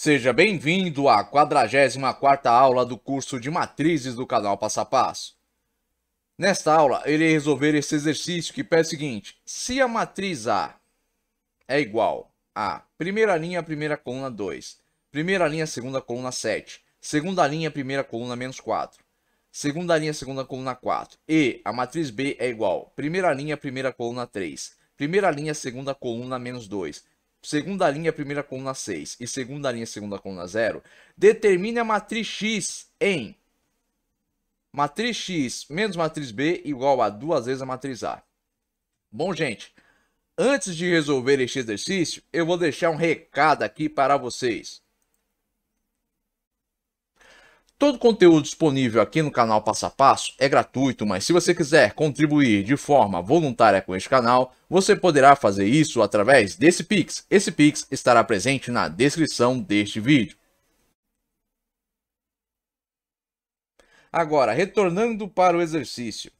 Seja bem-vindo à 44 aula do curso de matrizes do canal Passo a Passo. Nesta aula, irei resolver esse exercício que pede o seguinte, se a matriz A é igual a primeira linha, primeira coluna 2, primeira linha, segunda coluna 7, segunda linha, primeira coluna menos 4, segunda linha, segunda coluna 4, e a matriz B é igual primeira linha, primeira coluna 3, primeira linha, segunda coluna menos 2, segunda linha, primeira coluna 6 e segunda linha, segunda coluna 0, determine a matriz X em matriz X menos matriz B igual a duas vezes a matriz A. Bom, gente, antes de resolver este exercício, eu vou deixar um recado aqui para vocês. Todo o conteúdo disponível aqui no canal Passo a Passo é gratuito, mas se você quiser contribuir de forma voluntária com este canal, você poderá fazer isso através desse Pix. Esse Pix estará presente na descrição deste vídeo. Agora, retornando para o exercício.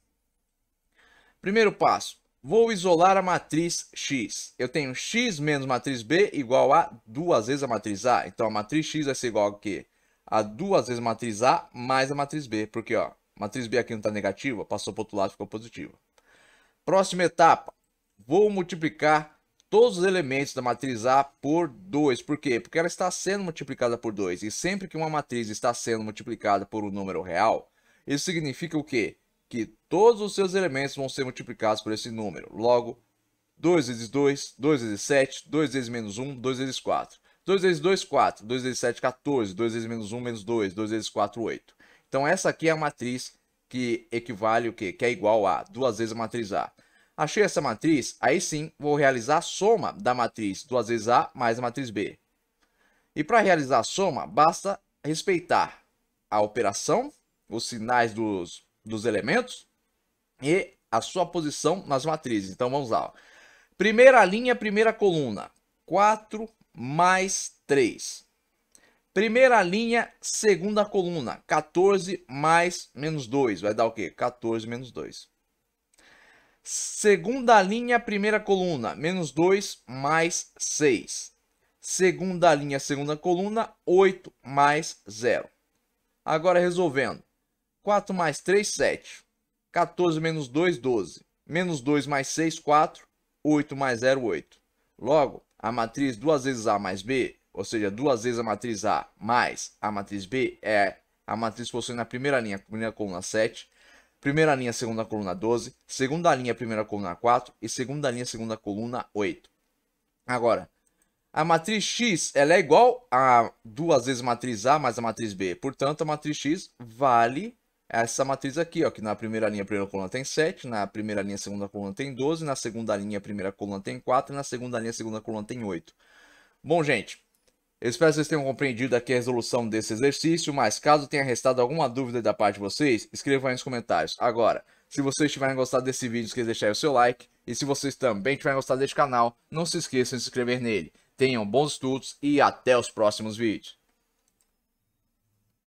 Primeiro passo, vou isolar a matriz X. Eu tenho X menos matriz B igual a duas vezes a matriz A. Então, a matriz X vai ser igual a quê? a duas vezes a matriz A mais a matriz B, porque ó, matriz B aqui não está negativa, passou para o outro lado, e ficou positiva. Próxima etapa, vou multiplicar todos os elementos da matriz A por 2. Por quê? Porque ela está sendo multiplicada por 2. E sempre que uma matriz está sendo multiplicada por um número real, isso significa o quê? Que todos os seus elementos vão ser multiplicados por esse número. Logo, 2 vezes 2, 2 vezes 7, 2 vezes menos 1, 2 vezes 4. 2 vezes 2, 4. 2 vezes 7, 14. 2 vezes menos 1, menos 2. 2 vezes 4, 8. Então essa aqui é a matriz que equivale o quê? Que é igual a duas vezes a matriz A. Achei essa matriz, aí sim vou realizar a soma da matriz duas vezes A mais a matriz B. E para realizar a soma, basta respeitar a operação, os sinais dos, dos elementos e a sua posição nas matrizes. Então vamos lá. Primeira linha, primeira coluna. 4 mais 3. Primeira linha, segunda coluna, 14 mais menos 2. Vai dar o quê? 14 menos 2. Segunda linha, primeira coluna, menos 2 mais 6. Segunda linha, segunda coluna, 8 mais 0. Agora resolvendo. 4 mais 3, 7. 14 menos 2, 12. Menos 2 mais 6, 4. 8 mais 0, 8. Logo, a matriz duas vezes A mais B, ou seja, duas vezes a matriz A mais a matriz B, é a matriz possui na primeira linha, primeira coluna 7, primeira linha, segunda coluna 12, segunda linha, primeira coluna 4 e segunda linha, segunda coluna 8. Agora, a matriz X ela é igual a duas vezes a matriz A mais a matriz B, portanto, a matriz X vale essa matriz aqui, ó, que na primeira linha a primeira coluna tem 7, na primeira linha a segunda coluna tem 12, na segunda linha a primeira coluna tem 4 e na segunda linha a segunda coluna tem 8. Bom, gente, espero que vocês tenham compreendido aqui a resolução desse exercício, mas caso tenha restado alguma dúvida da parte de vocês, escrevam aí nos comentários. Agora, se vocês tiverem gostado desse vídeo, esqueça de deixar o seu like, e se vocês também tiverem gostado deste canal, não se esqueçam de se inscrever nele. Tenham bons estudos e até os próximos vídeos.